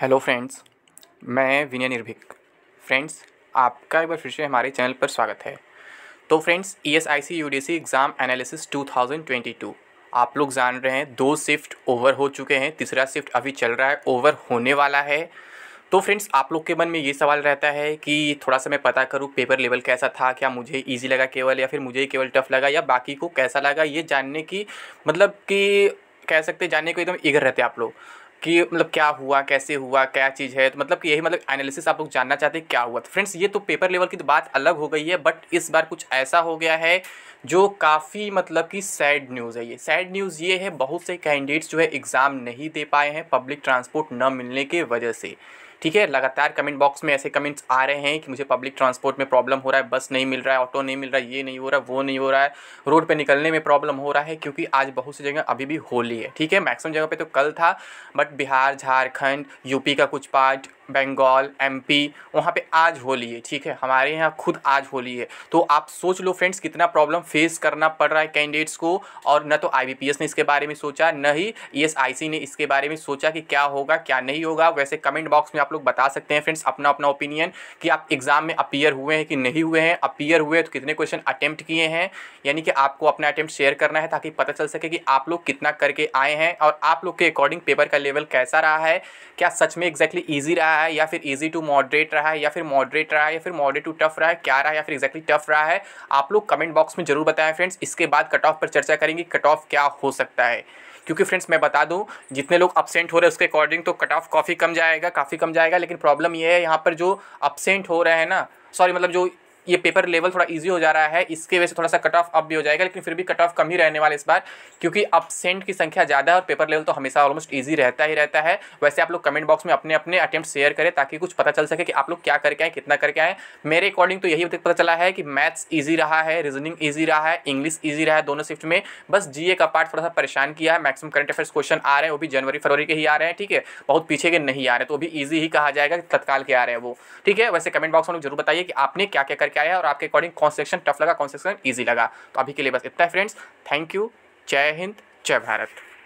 hello friends मैं विनय निर्भीक friends आपका एक बार फिर से हमारे चैनल पर स्वागत है तो friends E S I C U D C exam analysis 2022 आप लोग जान रहे हैं दो शिफ्ट ओवर हो चुके हैं तीसरा शिफ्ट अभी चल रहा है ओवर होने वाला है तो फ्रेंड्स आप लोग के मन में ये सवाल रहता है कि थोड़ा सा मैं पता करूँ पेपर लेवल कैसा था क्या मुझे ईजी लगा केवल या फिर मुझे ही केवल टफ लगा या बाकी को कैसा लगा ये जानने की मतलब कि कह सकते जानने को एकदम ईगर रहते हैं आप लोग कि मतलब क्या हुआ कैसे हुआ क्या चीज़ है तो मतलब कि यही मतलब एनालिसिस आप लोग जानना चाहते हैं क्या हुआ तो फ्रेंड्स ये तो पेपर लेवल की तो बात अलग हो गई है बट इस बार कुछ ऐसा हो गया है जो काफ़ी मतलब कि सैड न्यूज़ है ये सैड न्यूज़ ये है बहुत से कैंडिडेट्स जो है एग्ज़ाम नहीं दे पाए हैं पब्लिक ट्रांसपोर्ट न मिलने के वजह से ठीक है लगातार कमेंट बॉक्स में ऐसे कमेंट्स आ रहे हैं कि मुझे पब्लिक ट्रांसपोर्ट में प्रॉब्लम हो रहा है बस नहीं मिल रहा है ऑटो नहीं मिल रहा है ये नहीं हो रहा है वो नहीं हो रहा है रोड पर निकलने में प्रॉब्लम हो रहा है क्योंकि आज बहुत सी जगह अभी भी होली है ठीक है मैक्सिमम जगह पर तो कल था बट बिहार झारखंड यूपी का कुछ पार्ट बंगाल एमपी वहाँ पे आज होली है ठीक है हमारे यहाँ खुद आज होली है तो आप सोच लो फ्रेंड्स कितना प्रॉब्लम फेस करना पड़ रहा है कैंडिडेट्स को और न तो एस ने इसके बारे में सोचा न ही सी e ने इसके बारे में सोचा कि क्या होगा क्या नहीं होगा वैसे कमेंट बॉक्स में आप लोग बता सकते हैं फ्रेंड्स अपना अपना ओपिनियन कि आप एग्ज़ाम में अपियर हुए हैं कि नहीं हुए हैं अपियर हुए तो कितने क्वेश्चन अटैम्प्ट किए हैं यानी कि आपको अपना अटैम्प्ट शेयर करना है ताकि पता चल सके कि आप लोग कितना करके आए हैं और आप लोग के अकॉर्डिंग पेपर का लेवल कैसा रहा है क्या सच में एग्जैक्टली ईजी रहा रहा है या फिर ईजी टू मॉडरेट रहा है या फिर मॉडरेट रहा है या फिर मॉडरेट टू टफ रहा है क्या रहा है या फिर एक्जैक्टली टफ रहा है आप लोग कमेंट बॉक्स में जरूर बताएं फ्रेंड्स इसके बाद कट ऑफ पर चर्चा करेंगे कट ऑफ क्या हो सकता है क्योंकि फ्रेंड्स मैं बता दूं जितने लोग अपसेंट हो रहे हैं उसके अकॉर्डिंग तो कट ऑफ काफ़ी कम जाएगा काफ़ी कम जाएगा लेकिन प्रॉब्लम ये है यहाँ पर जो अपसेंट हो रहे हैं ना सॉरी मतलब जो ये पेपर लेवल थोड़ा इजी हो जा रहा है इसके वजह से थोड़ा सा कट ऑफ अप भी हो जाएगा लेकिन फिर भी कट ऑफ कम ही रहने वाला इस बार क्योंकि अपसेंट की संख्या ज़्यादा है और पेपर लेवल तो हमेशा ऑलमोस्ट ईजी रहता ही रहता है वैसे आप लोग कमेंट बॉक्स में अपने अपने अटैम्प्ट शेयर करें ताकि कुछ पता चल सके कि आप लोग क्या करके आए कितना करके आए मेरे अकॉर्डिंग तो यही पता चला है कि मैथ्स ईजी रहा है रीजनिंग ईजी रहा है इंग्लिश ईजी रहा है दोनों शिफ्ट में बस जीए का पार्ट थोड़ा सा परेशान किया है मैक्सिमम करंट अफेयर्स क्वेश्चन आ रहे हैं वो भी जनवरी फरवरी के ही आ रहे हैं ठीक है बहुत पीछे के नहीं आ रहे तो भी ईजी ही कहा जाएगा तत्काल के आ रहे हैं वो ठीक है वैसे कमेंट बॉक्स में जरूर बताइए कि आपने क्या क्या करके क्या है और आपके अकॉर्डिंग कौन सेक्शन टफ लगा कौन सेक्शन ईजी लगा तो अभी के लिए बस इतना है फ्रेंड्स थैंक यू जय हिंद जय भारत